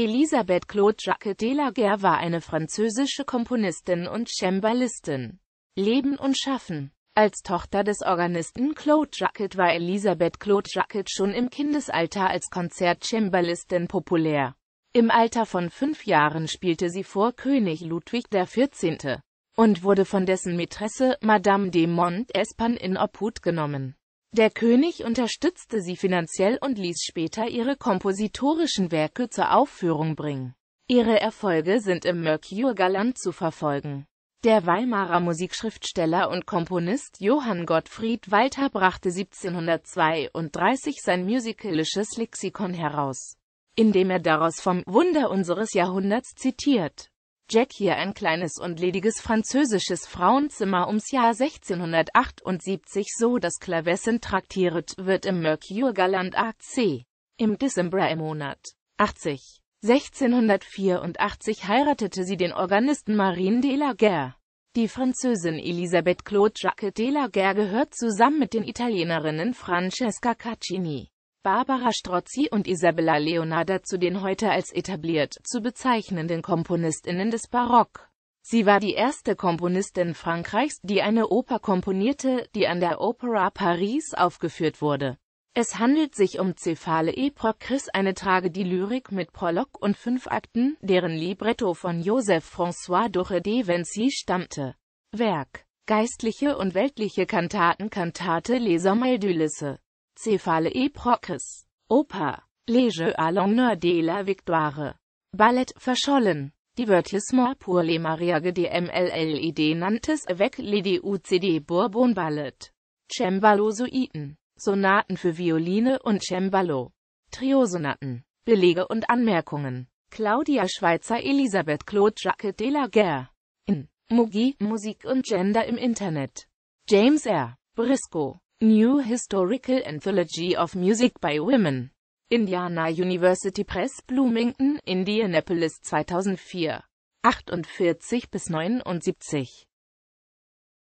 Elisabeth Claude Jacques Delaguerre war eine französische Komponistin und Cembalistin. Leben und Schaffen Als Tochter des Organisten Claude Jacquet war Elisabeth Claude Jacquet schon im Kindesalter als Konzertcembalistin populär. Im Alter von fünf Jahren spielte sie vor König Ludwig XIV. und wurde von dessen Mätresse, Madame de Montespan in Obhut genommen. Der König unterstützte sie finanziell und ließ später ihre kompositorischen Werke zur Aufführung bringen. Ihre Erfolge sind im Mercure-Galant zu verfolgen. Der Weimarer Musikschriftsteller und Komponist Johann Gottfried Walter brachte 1732 sein musikalisches Lexikon heraus, in dem er daraus vom Wunder unseres Jahrhunderts zitiert Jack hier ein kleines und lediges französisches Frauenzimmer ums Jahr 1678 so das Klavessin traktiert wird im Mercure Galant AC. Im Dezember im Monat 80. 1684 heiratete sie den Organisten Marine de la Guerre. Die Französin Elisabeth Claude Jacques de la Guerre gehört zusammen mit den Italienerinnen Francesca Caccini Barbara Strozzi und Isabella Leonarda zu den heute als etabliert zu bezeichnenden Komponistinnen des Barock. Sie war die erste Komponistin Frankreichs, die eine Oper komponierte, die an der Opera Paris aufgeführt wurde. Es handelt sich um Cephale et Procris, eine Tragedie Lyrik mit Prolog und fünf Akten, deren Libretto von Joseph François Duche de Vinci stammte. Werk Geistliche und weltliche Kantaten Kantate Les Hommes d'Ulysse Céphale et Procris. Opa. Léger à l'honneur de la victoire. Ballett verschollen. Divertissement pour les mariages de MLLID nantes avec les DUCD Bourbon Ballett. Suiten. Sonaten für Violine und Cembalo. Triosonaten. Belege und Anmerkungen. Claudia Schweizer Elisabeth Claude Jacques de la Guerre. In Mugi, Musik und Gender im Internet. James R. Briscoe. New Historical Anthology of Music by Women. Indiana University Press, Bloomington, Indianapolis 2004. 48 bis 79